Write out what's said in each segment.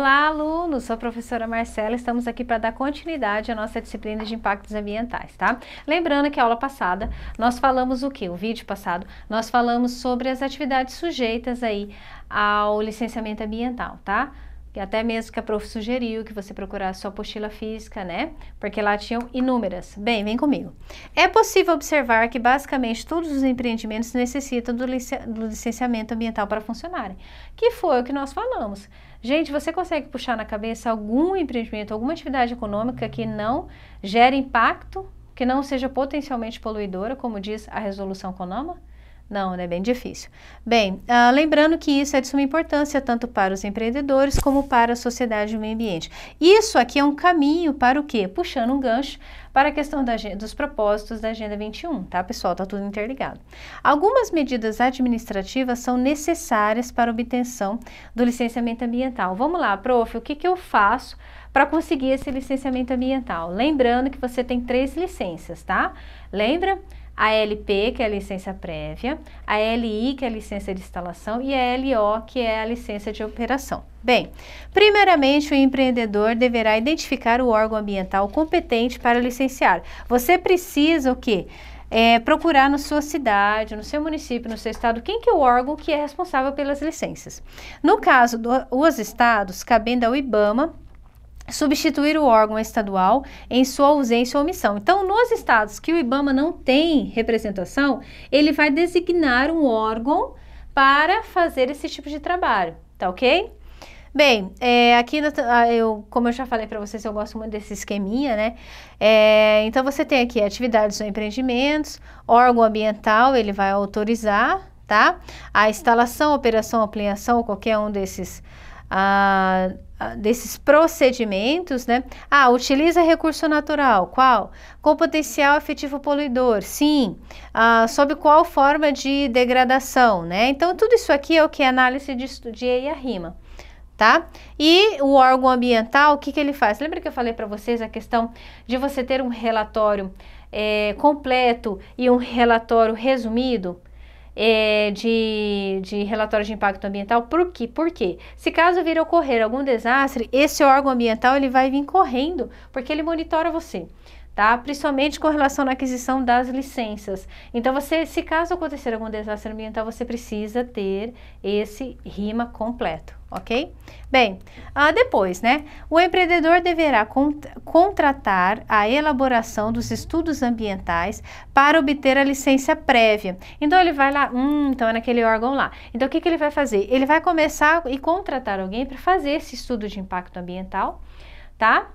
Olá, alunos! Sou a professora Marcela. Estamos aqui para dar continuidade à nossa disciplina de impactos ambientais, tá? Lembrando que a aula passada nós falamos o que? O vídeo passado nós falamos sobre as atividades sujeitas aí ao licenciamento ambiental, tá? E até mesmo que a prof sugeriu que você procurasse sua apostila física, né? Porque lá tinham inúmeras. Bem, vem comigo. É possível observar que basicamente todos os empreendimentos necessitam do, lic do licenciamento ambiental para funcionarem, que foi o que nós falamos. Gente, você consegue puxar na cabeça algum empreendimento, alguma atividade econômica que não gere impacto, que não seja potencialmente poluidora, como diz a resolução CONAMA? Não, é Bem difícil. Bem, ah, lembrando que isso é de suma importância tanto para os empreendedores como para a sociedade e o meio ambiente. Isso aqui é um caminho para o quê? Puxando um gancho para a questão da, dos propósitos da Agenda 21, tá, pessoal? Tá tudo interligado. Algumas medidas administrativas são necessárias para a obtenção do licenciamento ambiental. Vamos lá, prof, o que, que eu faço para conseguir esse licenciamento ambiental? Lembrando que você tem três licenças, tá? Lembra? a LP, que é a licença prévia, a LI, que é a licença de instalação, e a LO, que é a licença de operação. Bem, primeiramente o empreendedor deverá identificar o órgão ambiental competente para licenciar. Você precisa o quê? É, procurar na sua cidade, no seu município, no seu estado, quem que é o órgão que é responsável pelas licenças. No caso dos do, estados, cabendo ao IBAMA, substituir o órgão estadual em sua ausência ou omissão. Então, nos estados que o IBAMA não tem representação, ele vai designar um órgão para fazer esse tipo de trabalho, tá ok? Bem, é, aqui, ah, eu, como eu já falei para vocês, eu gosto muito desse esqueminha, né? É, então, você tem aqui atividades ou empreendimentos, órgão ambiental, ele vai autorizar, tá? A instalação, operação, ampliação, qualquer um desses a, a, desses procedimentos, né? Ah, utiliza recurso natural, qual? Com potencial efetivo poluidor, sim. Ah, sob qual forma de degradação, né? Então, tudo isso aqui é o que? Análise de estudia e a rima. Tá? E o órgão ambiental, o que, que ele faz? Lembra que eu falei para vocês a questão de você ter um relatório é, completo e um relatório resumido? é, de, de relatório de impacto ambiental. Por quê? Porque se caso vir a ocorrer algum desastre, esse órgão ambiental ele vai vir correndo, porque ele monitora você tá? Principalmente com relação à aquisição das licenças. Então, você, se caso acontecer algum desastre ambiental, você precisa ter esse RIMA completo, ok? Bem, ah, depois, né? O empreendedor deverá cont contratar a elaboração dos estudos ambientais para obter a licença prévia. Então, ele vai lá, hum, então é naquele órgão lá. Então, o que, que ele vai fazer? Ele vai começar e contratar alguém para fazer esse estudo de impacto ambiental, tá?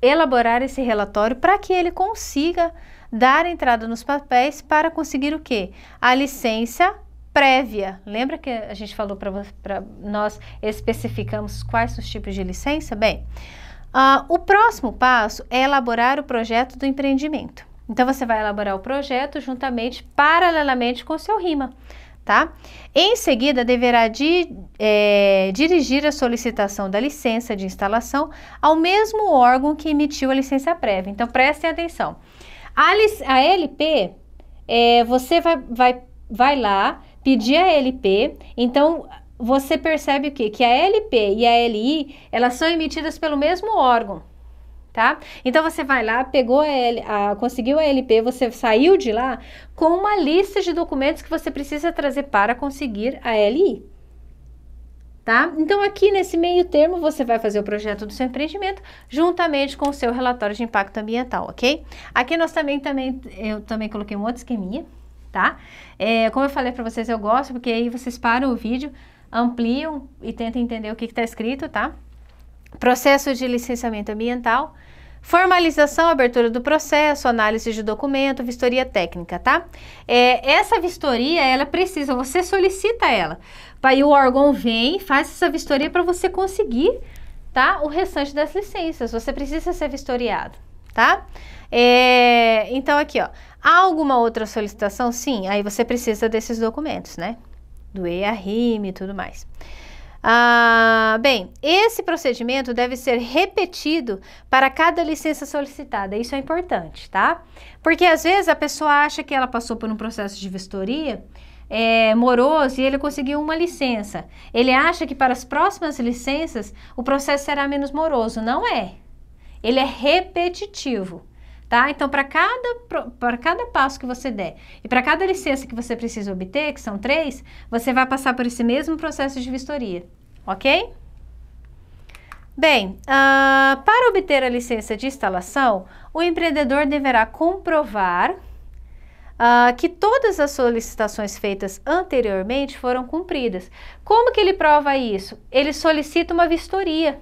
elaborar esse relatório para que ele consiga dar entrada nos papéis para conseguir o quê? A licença prévia. Lembra que a gente falou para nós especificamos quais os tipos de licença? Bem, uh, o próximo passo é elaborar o projeto do empreendimento. Então você vai elaborar o projeto juntamente, paralelamente com o seu RIMA tá? Em seguida, deverá di, é, dirigir a solicitação da licença de instalação ao mesmo órgão que emitiu a licença prévia. Então, prestem atenção. A, a LP, é, você vai, vai, vai lá pedir a LP, então você percebe o quê? Que a LP e a LI, elas são emitidas pelo mesmo órgão tá? Então você vai lá, pegou a, L, a, conseguiu a LP, você saiu de lá com uma lista de documentos que você precisa trazer para conseguir a LI. Tá? Então, aqui nesse meio termo, você vai fazer o projeto do seu empreendimento juntamente com o seu relatório de impacto ambiental, ok? Aqui nós também, também eu também coloquei um outro esqueminha, tá? É, como eu falei para vocês, eu gosto, porque aí vocês param o vídeo, ampliam e tentam entender o que está escrito, tá? Processo de licenciamento ambiental, Formalização, abertura do processo, análise de documento, vistoria técnica, tá? É, essa vistoria, ela precisa, você solicita ela. Aí o órgão vem, faz essa vistoria para você conseguir, tá? O restante das licenças, você precisa ser vistoriado, tá? É, então, aqui, ó. Há alguma outra solicitação? Sim, aí você precisa desses documentos, né? Do EARIM e tudo mais. Ah, bem, esse procedimento deve ser repetido para cada licença solicitada. Isso é importante, tá? Porque às vezes a pessoa acha que ela passou por um processo de vistoria é, moroso e ele conseguiu uma licença. Ele acha que para as próximas licenças o processo será menos moroso. Não é. Ele é repetitivo. Tá? Então, para cada, para cada passo que você der e para cada licença que você precisa obter, que são três, você vai passar por esse mesmo processo de vistoria ok? Bem, uh, para obter a licença de instalação, o empreendedor deverá comprovar uh, que todas as solicitações feitas anteriormente foram cumpridas. Como que ele prova isso? Ele solicita uma vistoria,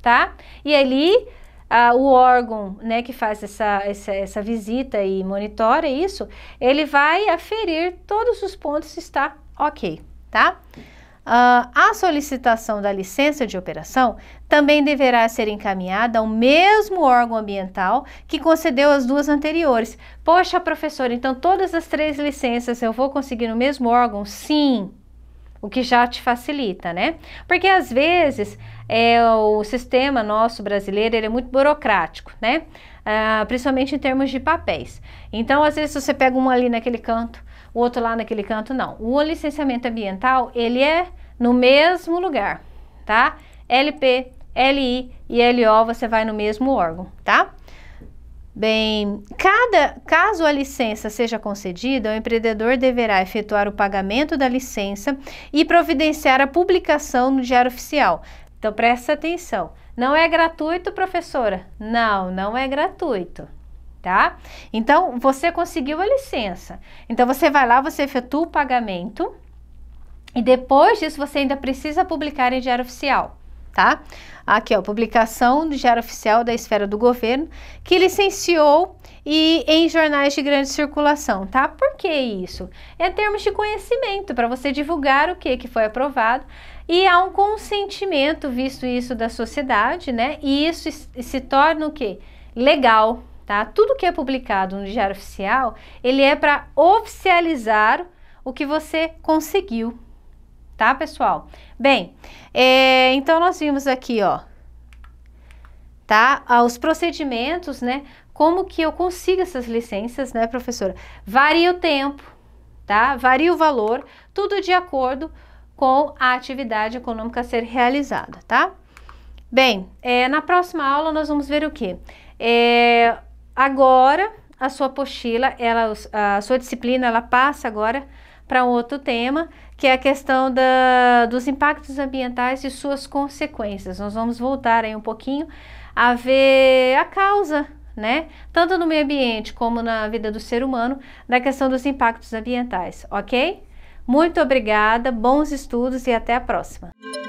tá? E ali uh, o órgão né, que faz essa, essa, essa visita e monitora isso, ele vai aferir todos os pontos se está ok, tá? Ah, a solicitação da licença de operação também deverá ser encaminhada ao mesmo órgão ambiental que concedeu as duas anteriores. Poxa, professor, então todas as três licenças eu vou conseguir no mesmo órgão? Sim, o que já te facilita, né? Porque às vezes é, o sistema nosso brasileiro ele é muito burocrático, né? Ah, principalmente em termos de papéis. Então, às vezes você pega um ali naquele canto, o outro lá naquele canto, não. O licenciamento ambiental, ele é no mesmo lugar, tá? LP, LI e LO você vai no mesmo órgão, tá? Bem, cada caso a licença seja concedida, o empreendedor deverá efetuar o pagamento da licença e providenciar a publicação no Diário Oficial. Então presta atenção. Não é gratuito, professora? Não, não é gratuito, tá? Então você conseguiu a licença. Então você vai lá, você efetua o pagamento e depois disso você ainda precisa publicar em Diário Oficial, tá? Aqui, ó, publicação do Diário Oficial da Esfera do Governo, que licenciou e em jornais de grande circulação, tá? Por que isso? É termos de conhecimento, para você divulgar o que, que foi aprovado e há um consentimento, visto isso da sociedade, né? E isso se torna o quê? Legal, tá? Tudo que é publicado no Diário Oficial, ele é para oficializar o que você conseguiu, tá, pessoal? Bem, é, então nós vimos aqui, ó, tá? Ah, os procedimentos, né? Como que eu consigo essas licenças, né, professora? Varia o tempo, tá? Varia o valor, tudo de acordo com a atividade econômica a ser realizada, tá? Bem, é, na próxima aula nós vamos ver o que? É, agora, a sua apostila, ela, a sua disciplina, ela passa agora para um outro tema que é a questão da, dos impactos ambientais e suas consequências. Nós vamos voltar aí um pouquinho a ver a causa, né, tanto no meio ambiente como na vida do ser humano, da questão dos impactos ambientais, ok? Muito obrigada, bons estudos e até a próxima!